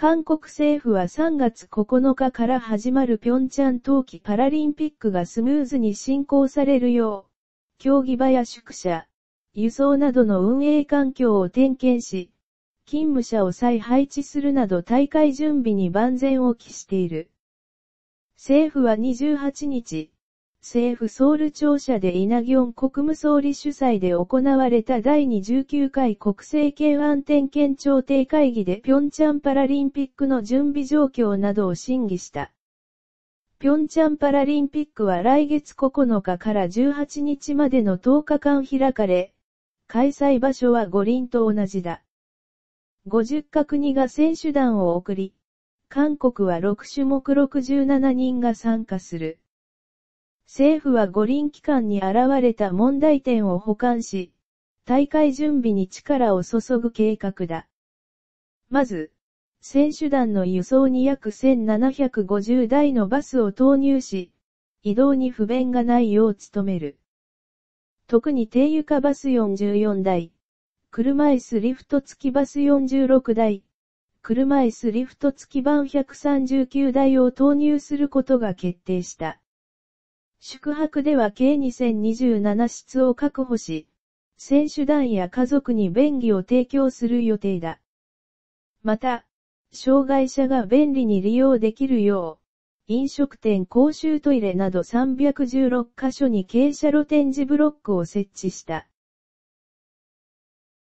韓国政府は3月9日から始まる平昌冬季パラリンピックがスムーズに進行されるよう、競技場や宿舎、輸送などの運営環境を点検し、勤務者を再配置するなど大会準備に万全を期している。政府は28日、政府ソウル庁舎でイナギョン国務総理主催で行われた第29回国政権安定県調停会議で平昌パラリンピックの準備状況などを審議した。平昌パラリンピックは来月9日から18日までの10日間開かれ、開催場所は五輪と同じだ。50カ国が選手団を送り、韓国は6種目67人が参加する。政府は五輪期間に現れた問題点を補完し、大会準備に力を注ぐ計画だ。まず、選手団の輸送に約1750台のバスを投入し、移動に不便がないよう努める。特に低床バス44台、車椅子リフト付きバス46台、車椅子リフト付き版139台を投入することが決定した。宿泊では計2027室を確保し、選手団や家族に便宜を提供する予定だ。また、障害者が便利に利用できるよう、飲食店公衆トイレなど316カ所に傾斜露展示ブロックを設置した。